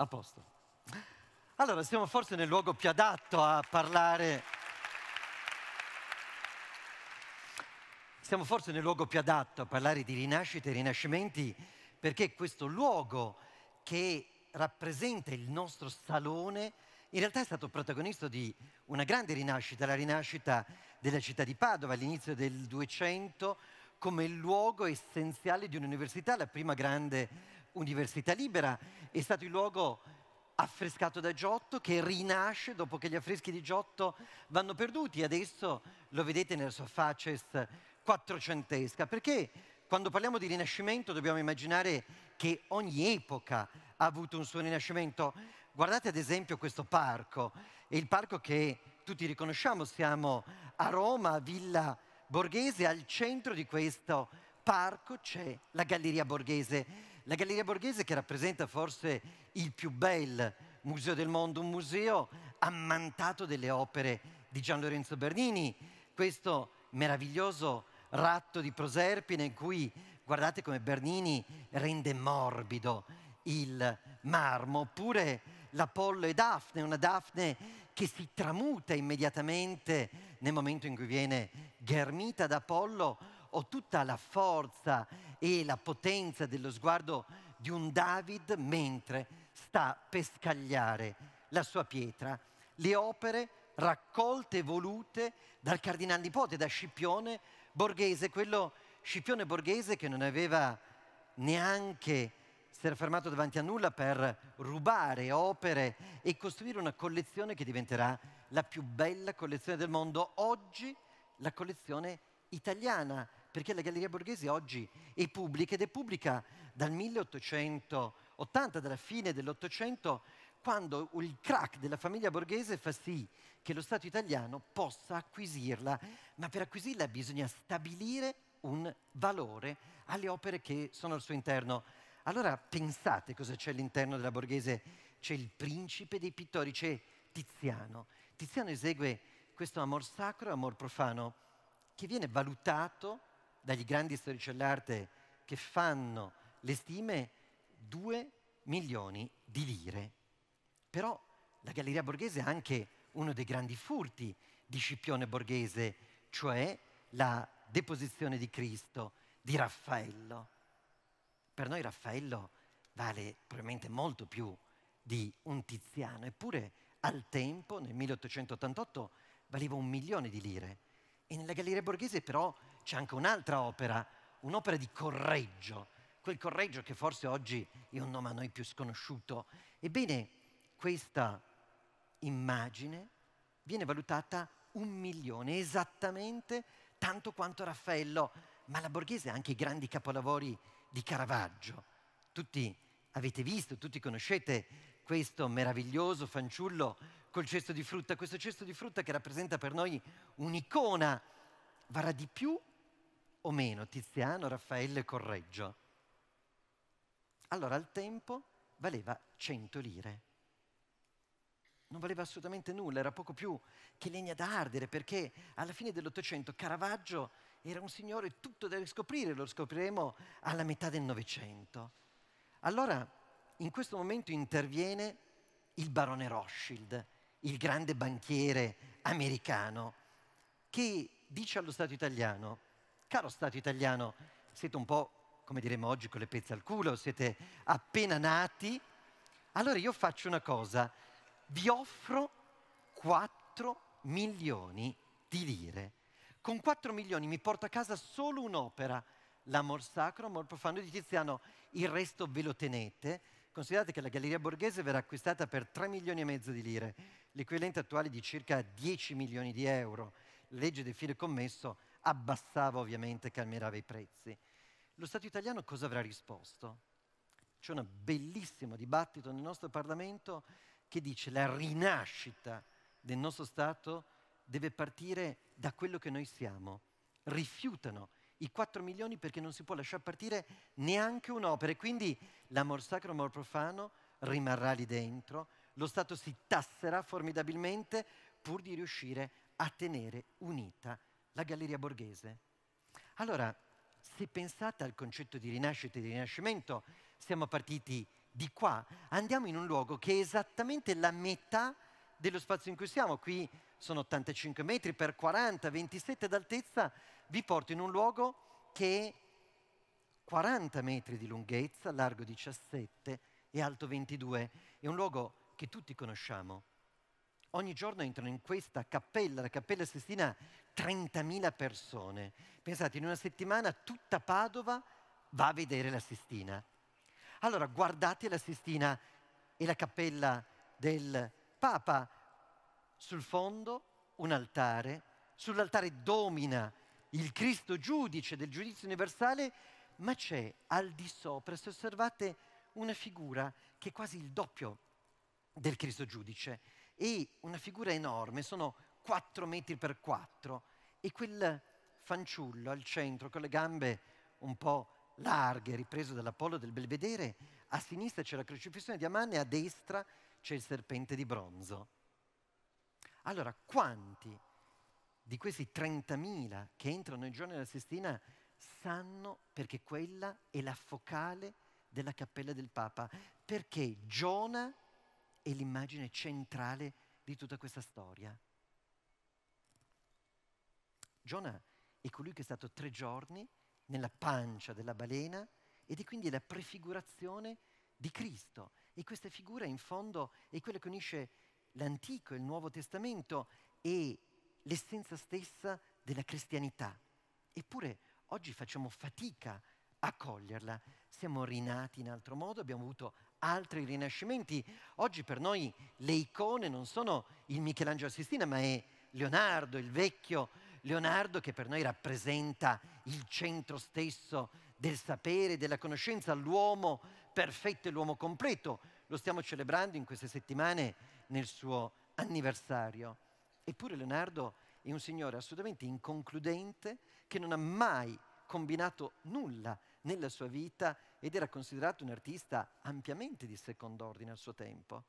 A posto. Allora, siamo forse nel luogo più adatto a parlare. Siamo forse nel luogo più adatto a parlare di rinascita e rinascimenti perché questo luogo che rappresenta il nostro salone in realtà è stato protagonista di una grande rinascita, la rinascita della città di Padova all'inizio del 200 come luogo essenziale di un'università, la prima grande Università Libera, è stato il luogo affrescato da Giotto che rinasce dopo che gli affreschi di Giotto vanno perduti. Adesso lo vedete nella sua faces quattrocentesca, perché quando parliamo di rinascimento dobbiamo immaginare che ogni epoca ha avuto un suo rinascimento. Guardate ad esempio questo parco, è il parco che tutti riconosciamo, siamo a Roma, a Villa Borghese, al centro di questo parco c'è la Galleria Borghese la Galleria Borghese che rappresenta forse il più bel museo del mondo, un museo ammantato delle opere di Gian Lorenzo Bernini, questo meraviglioso ratto di Proserpine in cui guardate come Bernini rende morbido il marmo, oppure l'Apollo e Daphne, una Daphne che si tramuta immediatamente nel momento in cui viene ghermita da Apollo ho tutta la forza e la potenza dello sguardo di un David mentre sta per scagliare la sua pietra. Le opere raccolte e volute dal cardinal nipote, da Scipione Borghese, quello Scipione Borghese che non aveva neanche si era fermato davanti a nulla per rubare opere e costruire una collezione che diventerà la più bella collezione del mondo. Oggi la collezione italiana perché la Galleria Borghese oggi è pubblica ed è pubblica dal 1880, dalla fine dell'Ottocento, quando il crack della famiglia borghese fa sì che lo Stato italiano possa acquisirla, ma per acquisirla bisogna stabilire un valore alle opere che sono al suo interno. Allora pensate cosa c'è all'interno della borghese. C'è il principe dei pittori, c'è Tiziano. Tiziano esegue questo amor sacro e amor profano che viene valutato dagli grandi storici dell'arte che fanno le stime 2 milioni di lire. Però la Galleria Borghese ha anche uno dei grandi furti di Scipione Borghese, cioè la deposizione di Cristo, di Raffaello. Per noi Raffaello vale probabilmente molto più di un Tiziano, eppure al tempo, nel 1888, valeva un milione di lire. E nella Galleria Borghese però c'è anche un'altra opera, un'opera di correggio, quel correggio che forse oggi è un nome a noi più sconosciuto. Ebbene, questa immagine viene valutata un milione, esattamente tanto quanto Raffaello, ma la Borghese ha anche i grandi capolavori di Caravaggio. Tutti avete visto, tutti conoscete questo meraviglioso fanciullo col cesto di frutta, questo cesto di frutta che rappresenta per noi un'icona, varrà di più o meno Tiziano, Raffaele Correggio. Allora al tempo valeva 100 lire. Non valeva assolutamente nulla, era poco più che legna da ardere, perché alla fine dell'Ottocento Caravaggio era un signore tutto da riscoprire, lo scopriremo alla metà del Novecento. Allora in questo momento interviene il barone Rothschild, il grande banchiere americano, che dice allo Stato italiano, Caro Stato italiano, siete un po', come diremmo oggi, con le pezze al culo, siete appena nati. Allora io faccio una cosa, vi offro 4 milioni di lire. Con 4 milioni mi porto a casa solo un'opera, l'amor sacro, amor profano di Tiziano, il resto ve lo tenete. Considerate che la Galleria Borghese verrà acquistata per 3 milioni e mezzo di lire, l'equivalente attuale di circa 10 milioni di euro. Legge del fine commesso abbassava ovviamente, calmerava i prezzi. Lo Stato italiano cosa avrà risposto? C'è un bellissimo dibattito nel nostro Parlamento che dice la rinascita del nostro Stato deve partire da quello che noi siamo. Rifiutano i 4 milioni perché non si può lasciare partire neanche un'opera e quindi l'amor sacro, l'amor profano rimarrà lì dentro, lo Stato si tasserà formidabilmente pur di riuscire a tenere unita la Galleria Borghese. Allora, se pensate al concetto di rinascita e di rinascimento, siamo partiti di qua, andiamo in un luogo che è esattamente la metà dello spazio in cui siamo. Qui sono 85 metri per 40, 27 d'altezza, vi porto in un luogo che è 40 metri di lunghezza, largo 17 e alto 22. È un luogo che tutti conosciamo. Ogni giorno entrano in questa cappella, la Cappella Sestina, 30.000 persone. Pensate, in una settimana tutta Padova va a vedere la Sistina. Allora guardate la Sistina e la cappella del Papa. Sul fondo un altare, sull'altare domina il Cristo giudice del giudizio universale, ma c'è al di sopra, se osservate, una figura che è quasi il doppio del Cristo giudice e una figura enorme, sono 4 metri per 4 e quel fanciullo al centro con le gambe un po' larghe, ripreso dall'Apollo del Belvedere, a sinistra c'è la crocifissione di Amane, a destra c'è il serpente di bronzo. Allora, quanti di questi 30.000 che entrano nei giorno della Sistina sanno perché quella è la focale della cappella del Papa? Perché Giona è l'immagine centrale di tutta questa storia. Giona è colui che è stato tre giorni nella pancia della balena ed è quindi la prefigurazione di Cristo. E questa figura in fondo è quella che unisce l'Antico e il Nuovo Testamento e l'essenza stessa della cristianità. Eppure oggi facciamo fatica a coglierla, siamo rinati in altro modo, abbiamo avuto altri rinascimenti. Oggi per noi le icone non sono il Michelangelo Sistina, ma è Leonardo, il vecchio Leonardo, che per noi rappresenta il centro stesso del sapere, della conoscenza, l'uomo perfetto e l'uomo completo. Lo stiamo celebrando in queste settimane nel suo anniversario. Eppure Leonardo è un signore assolutamente inconcludente che non ha mai combinato nulla nella sua vita ed era considerato un artista ampiamente di secondo ordine al suo tempo.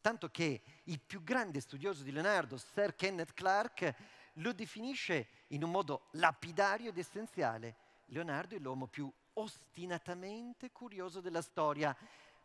Tanto che il più grande studioso di Leonardo, Sir Kenneth Clarke, lo definisce in un modo lapidario ed essenziale. Leonardo è l'uomo più ostinatamente curioso della storia,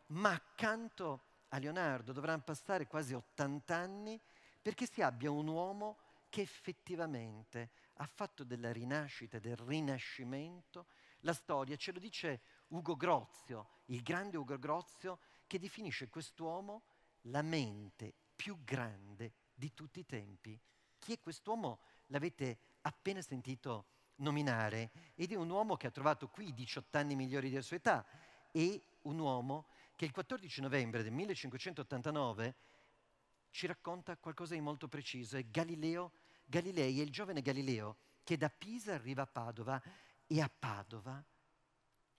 ma accanto a Leonardo dovranno passare quasi 80 anni perché si abbia un uomo che effettivamente ha fatto della rinascita, del rinascimento, la storia. Ce lo dice Ugo Grozio, il grande Ugo Grozio, che definisce quest'uomo la mente più grande di tutti i tempi. Chi è quest'uomo? L'avete appena sentito nominare ed è un uomo che ha trovato qui i 18 anni migliori della sua età e un uomo che il 14 novembre del 1589 ci racconta qualcosa di molto preciso. È Galileo Galilei, è il giovane Galileo che da Pisa arriva a Padova e a Padova,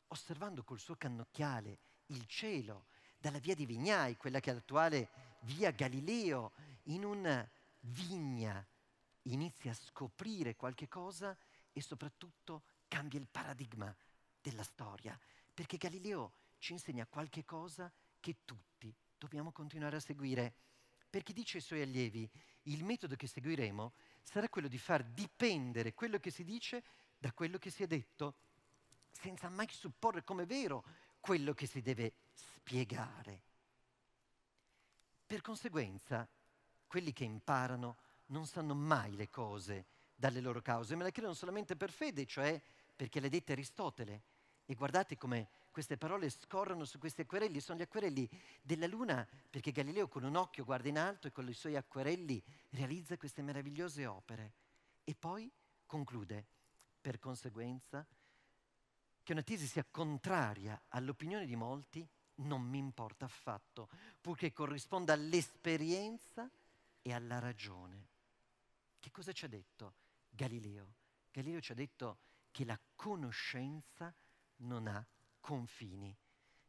osservando col suo cannocchiale il cielo dalla via di Vignai, quella che è l'attuale via Galileo, in un vigna inizia a scoprire qualche cosa e soprattutto cambia il paradigma della storia, perché Galileo ci insegna qualche cosa che tutti dobbiamo continuare a seguire, perché dice ai suoi allievi, il metodo che seguiremo sarà quello di far dipendere quello che si dice da quello che si è detto, senza mai supporre come vero quello che si deve spiegare. Per conseguenza, quelli che imparano non sanno mai le cose dalle loro cause, ma le credono solamente per fede, cioè perché le dette Aristotele. E guardate come queste parole scorrono su questi acquerelli, sono gli acquerelli della Luna, perché Galileo con un occhio guarda in alto e con i suoi acquerelli realizza queste meravigliose opere. E poi conclude, per conseguenza, che una tesi sia contraria all'opinione di molti non mi importa affatto, purché corrisponda all'esperienza e alla ragione. Che cosa ci ha detto Galileo? Galileo ci ha detto che la conoscenza non ha confini,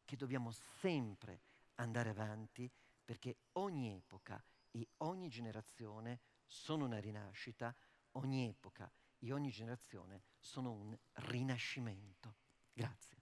che dobbiamo sempre andare avanti perché ogni epoca e ogni generazione sono una rinascita, ogni epoca e ogni generazione sono un rinascimento. Grazie.